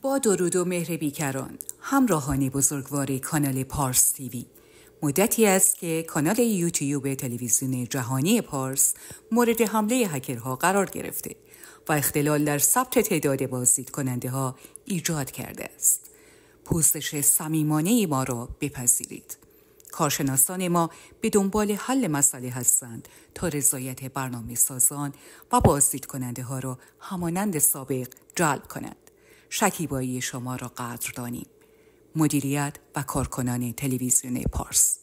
با درود و مهر بیکران همراهان بزرگوار کانال پارس تیوی مدتی است که کانال یوتیوب تلویزیون جهانی پارس مورد حمله هکرها قرار گرفته و اختلال در ثبت تعداد بازدید کننده ها ایجاد کرده است. پوزش صمیمانه ما را بپذیرید. کارشناسان ما به دنبال حل مسئله هستند تا رضایت برنامه سازان و بازدید کننده ها را همانند سابق جلب کنند. شکیبایی شما را قدر دانیم مدیریت و کارکنان تلویزیون پارس